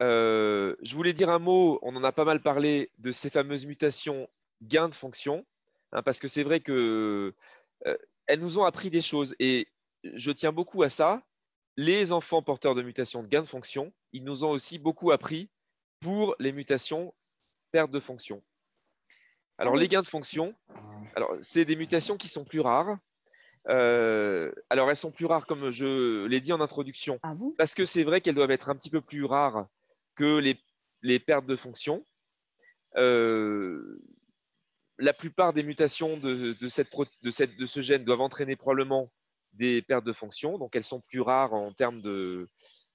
Euh, je voulais dire un mot, on en a pas mal parlé de ces fameuses mutations gains de fonction, hein, parce que c'est vrai que euh, elles nous ont appris des choses et je tiens beaucoup à ça. Les enfants porteurs de mutations de gains de fonction, ils nous ont aussi beaucoup appris pour les mutations perte de fonction. Alors les gains de fonction, alors c'est des mutations qui sont plus rares. Euh, alors elles sont plus rares comme je l'ai dit en introduction, ah parce que c'est vrai qu'elles doivent être un petit peu plus rares que les, pertes de fonction. Euh, la plupart des mutations de, ce gène doivent entraîner probablement des pertes de fonction, donc elles sont plus rares en termes de,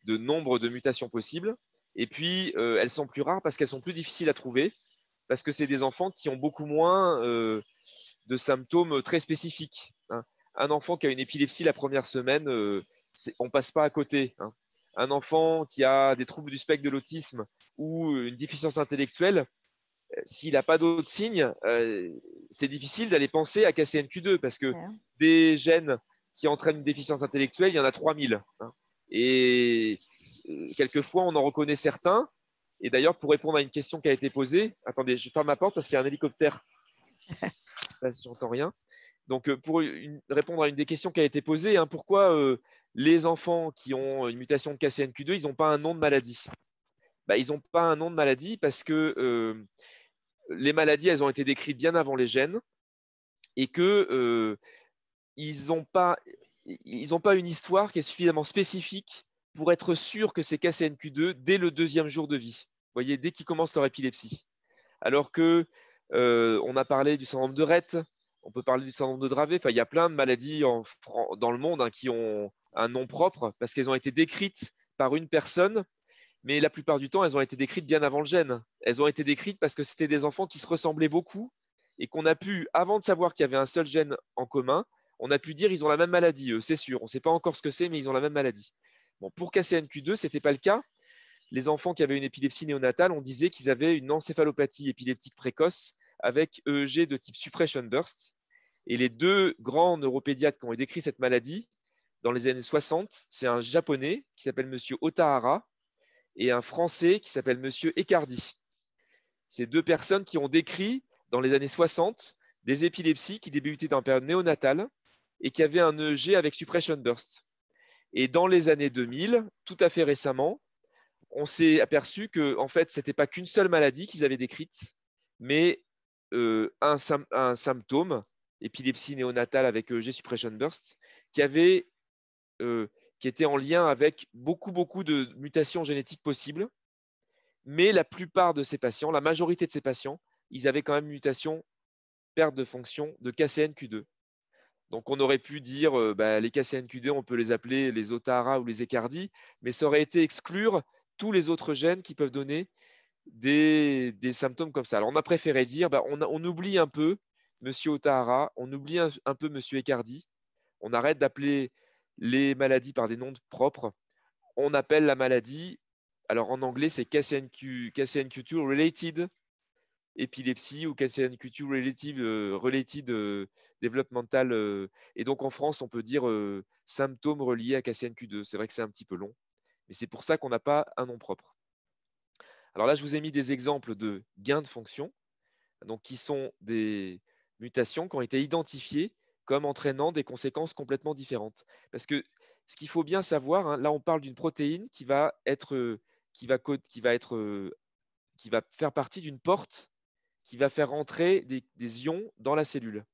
nombre de mutations possibles. Et puis, euh, elles sont plus rares parce qu'elles sont plus difficiles à trouver, parce que c'est des enfants qui ont beaucoup moins euh, de symptômes très spécifiques. Hein. Un enfant qui a une épilepsie la première semaine, on ne passe pas à côté. Hein un enfant qui a des troubles du spectre de l'autisme ou une déficience intellectuelle, euh, s'il n'a pas d'autres signes, euh, c'est difficile d'aller penser à KCNQ2 parce que des gènes qui entraînent une déficience intellectuelle, il y en a 3000. Hein. Et euh, quelquefois, on en reconnaît certains. Et d'ailleurs, pour répondre à une question qui a été posée, attendez, je ferme ma porte parce qu'il y a un hélicoptère. J'entends rien. Donc, euh, pour répondre à une des questions qui a été posée, hein, pourquoi euh, les enfants qui ont une mutation de KCNQ2, ils n'ont pas un nom de maladie bah, Ils n'ont pas un nom de maladie parce que euh, les maladies, elles ont été décrites bien avant les gènes et que ils n'ont pas, une histoire qui est suffisamment spécifique pour être sûr que c'est KCNQ2 dès le deuxième jour de vie. voyez, dès qu'ils commencent leur épilepsie. Alors que on a parlé du syndrome de Rett, on peut parler du syndrome de Dravet. il y a plein de maladies dans le monde hein, qui ont un nom propre parce qu'elles ont été décrites par une personne, mais la plupart du temps, elles ont été décrites bien avant le gène. Elles ont été décrites parce que c'était des enfants qui se ressemblaient beaucoup et qu'on a pu, avant de savoir qu'il y avait un seul gène en commun, on a pu dire ils ont la même maladie, eux, c'est sûr. On ne sait pas encore ce que c'est, mais ils ont la même maladie. Bon, pour KCNQ2, ce n'était pas le cas. Les enfants qui avaient une épilepsie néonatale, on disait qu'ils avaient une encéphalopathie épileptique précoce avec EEG de type suppression burst. Et les deux grands neuropédiatres qui ont décrit cette maladie dans les années 60, c'est un japonais qui s'appelle Monsieur Otahara et un français qui s'appelle Monsieur Ecardi. Ces deux personnes qui ont décrit dans les années 60 des épilepsies qui débutaient dans la période néonatale et qui avaient un EEG avec suppression burst. Et dans les années 2000, tout à fait récemment, on s'est aperçu que en fait, ce n'était pas qu'une seule maladie qu'ils avaient décrite, mais euh, un symptôme épilepsie néonatale avec euh, g suppression burst, qui, euh, était en lien avec beaucoup, beaucoup de mutations génétiques possibles. Mais la plupart de ces patients, la majorité de ces patients, ils avaient quand même mutation perte de fonction de KCNQ2. Donc on aurait pu dire euh, bah, les KCNQ2, on peut les appeler les Otara ou les écardies, mais ça aurait été exclure tous les autres gènes qui peuvent donner des, symptômes comme ça. Alors on a préféré dire, bah, on, oublie un peu Monsieur Otahara, on oublie un, peu Monsieur Ecardi, on arrête d'appeler les maladies par des noms propres, on appelle la maladie, alors en anglais c'est KCNQ, 2 related épilepsie ou KCNQ2 euh, related euh, developmental. Euh. et donc en France, on peut dire symptômes reliés à KCNQ2. C'est vrai que c'est un petit peu long, mais c'est pour ça qu'on n'a pas un nom propre. Alors là, je vous ai mis des exemples de gains de fonction, donc qui sont des mutations qui ont été identifiées comme entraînant des conséquences complètement différentes. Parce que ce qu'il faut bien savoir, hein, là on parle d'une protéine qui va être, euh, qui va, qui être, euh, qui va faire partie d'une porte qui va faire entrer des, ions dans la cellule.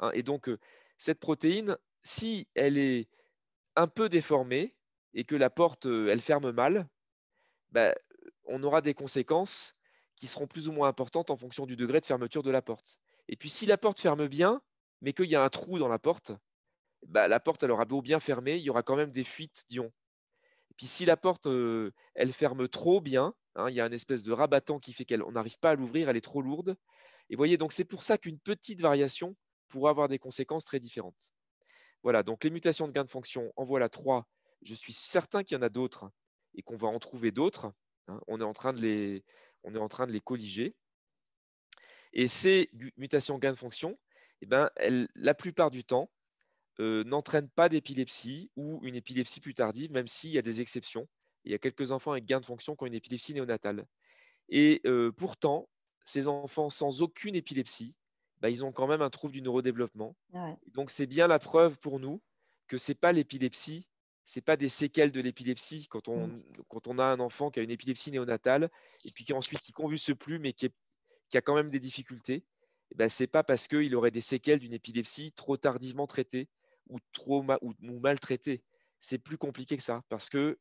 Hein. et donc euh, cette protéine, si elle est un peu déformée et que la porte elle ferme mal, bah, on aura des conséquences qui seront plus ou moins importantes en fonction du degré de fermeture de la porte. Et puis, si la porte ferme bien, mais qu'il y a un trou dans la porte, bah, la porte, elle aura beau bien fermé, il y aura quand même des fuites d'ions. Et puis, si la porte, euh, elle ferme trop bien, hein, il y a une espèce de rabattant qui fait qu'on n'arrive pas à l'ouvrir, elle est trop lourde. Et voyez, donc c'est pour ça qu'une petite variation pourra avoir des conséquences très différentes. Voilà, donc les mutations de gain de fonction, en voilà trois. Je suis certain qu'il y en a d'autres et qu'on va en trouver d'autres. On, hein. on est en train de les colliger. Et ces mutations gain de fonction, eh ben, elles, la plupart du temps, euh, n'entraînent pas d'épilepsie ou une épilepsie plus tardive, même s'il y a des exceptions. Il y a quelques enfants avec gain de fonction qui ont une épilepsie néonatale. Et euh, pourtant, ces enfants sans aucune épilepsie, bah, ils ont quand même un trouble du neurodéveloppement. Donc c'est bien la preuve pour nous que ce n'est pas l'épilepsie, ce c'est pas des séquelles de l'épilepsie quand on, quand on a un enfant qui a une épilepsie néonatale et puis qui ensuite qui convulse plus mais qui est a quand même des difficultés, eh ben, ce n'est pas parce qu'il aurait des séquelles d'une épilepsie trop tardivement traitée ou, trop mal traitée. C'est plus compliqué que ça, parce qu'on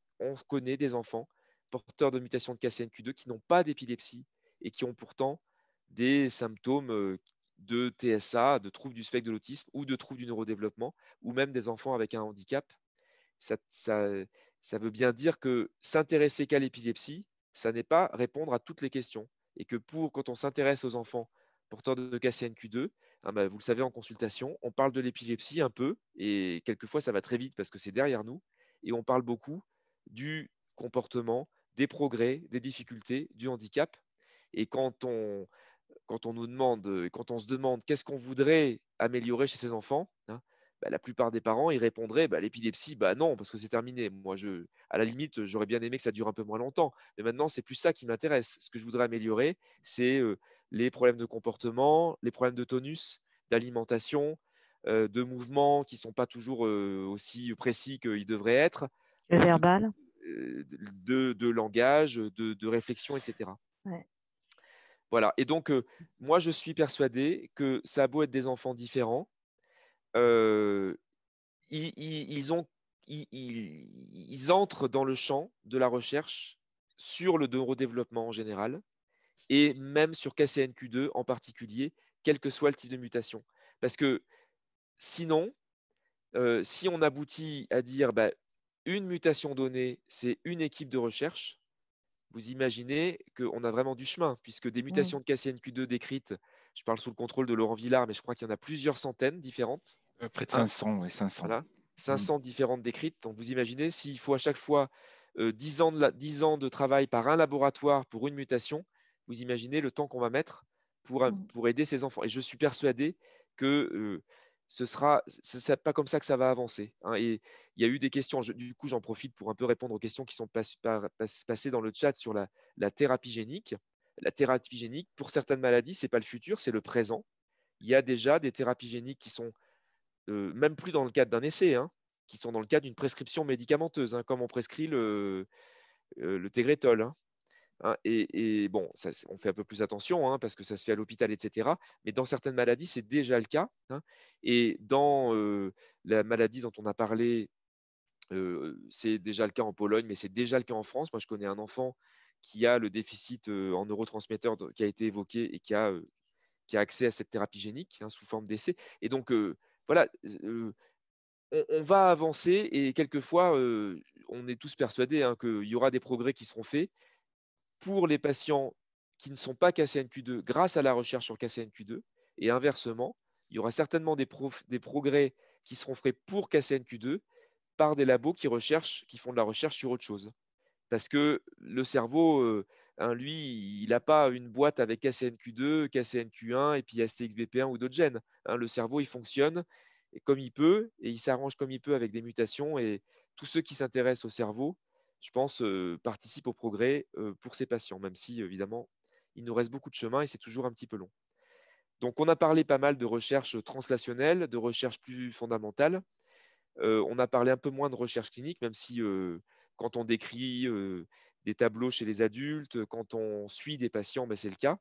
connaît des enfants porteurs de mutations de KCNQ2 qui n'ont pas d'épilepsie et qui ont pourtant des symptômes euh, de TSA, de troubles du spectre de l'autisme ou de troubles du neurodéveloppement, ou même des enfants avec un handicap. Ça, ça veut bien dire que s'intéresser qu'à l'épilepsie, ça n'est pas répondre à toutes les questions et que pour quand on s'intéresse aux enfants porteurs de KCNQ2, hein, bah, vous le savez en consultation, on parle de l'épilepsie un peu et quelquefois ça va très vite parce que c'est derrière nous et on parle beaucoup du comportement, des progrès, des difficultés, du handicap. Et quand on, nous demande, quand on se demande qu'est-ce qu'on voudrait améliorer chez ces enfants, hein, bah, la plupart des parents, ils répondraient bah, l'épilepsie, bah non, parce que c'est terminé. Moi, je, à la limite, j'aurais bien aimé que ça dure un peu moins longtemps. Mais maintenant, c'est plus ça qui m'intéresse. Ce que je voudrais améliorer, c'est les problèmes de comportement, les problèmes de tonus, d'alimentation, de mouvements qui ne sont pas toujours aussi précis qu'ils devraient être. Le verbal. Euh, de, langage, de, réflexion, etc. Voilà. Et donc, moi, je suis persuadé que ça a beau être des enfants différents, euh, ils, entrent dans le champ de la recherche sur le neurodéveloppement en général et même sur KCNQ2 en particulier, quel que soit le type de mutation. Parce que sinon, euh, si on aboutit à dire bah, une mutation donnée, c'est une équipe de recherche, vous imaginez qu'on a vraiment du chemin, puisque des mutations de KCNQ2 décrites, je parle sous le contrôle de Laurent Villard, mais je crois qu'il y en a plusieurs centaines différentes. Euh, près de 500, oui, 500. 500 différentes décrites. Donc vous imaginez, s'il faut à chaque fois 10, euh, ans de ans de travail par un laboratoire pour une mutation, vous imaginez le temps qu'on va mettre pour, mm. pour aider ces enfants. Et je suis persuadé que euh, ce sera, pas comme ça que ça va avancer. Hein. Et il y a eu des questions. du coup, j'en profite pour un peu répondre aux questions qui sont passées dans le chat sur la, la, thérapie génique. La thérapie génique, pour certaines maladies, ce n'est pas le futur, c'est le présent. Il y a déjà des thérapies géniques qui sont euh, même plus dans le cadre d'un essai, hein, qui sont dans le cadre d'une prescription médicamenteuse, hein, comme on prescrit le, tégrétol euh, Tegretol. Hein. et, bon, on fait un peu plus attention parce que ça se fait à l'hôpital, etc. Mais dans certaines maladies, c'est déjà le cas. et dans euh, la maladie dont on a parlé, c'est déjà le cas en Pologne, mais c'est déjà le cas en France. Moi, je connais un enfant qui a le déficit en neurotransmetteurs qui a été évoqué et qui a, qui a accès à cette thérapie génique sous forme d'essai. Et donc, voilà, on, va avancer et quelquefois, on est tous persuadés hein, qu'il y aura des progrès qui seront faits pour les patients qui ne sont pas KCNQ2 grâce à la recherche sur KCNQ2 et inversement, il y aura certainement des, progrès qui seront faits pour KCNQ2 par des labos qui recherchent, qui font de la recherche sur autre chose. Parce que le cerveau, Hein, lui, il n'a pas une boîte avec KCNQ2, KCNQ1 et puis STXBP1 ou d'autres gènes. Hein. le cerveau, il fonctionne comme il peut et il s'arrange comme il peut avec des mutations. Et tous ceux qui s'intéressent au cerveau, je pense, euh, participent au progrès euh, pour ces patients, même si, évidemment, il nous reste beaucoup de chemin et c'est toujours un petit peu long. Donc, on a parlé pas mal de recherche translationnelle, de recherche plus fondamentale. Euh, on a parlé un peu moins de recherche clinique, même si quand on décrit des tableaux chez les adultes. Quand on suit des patients, ben, c'est le cas.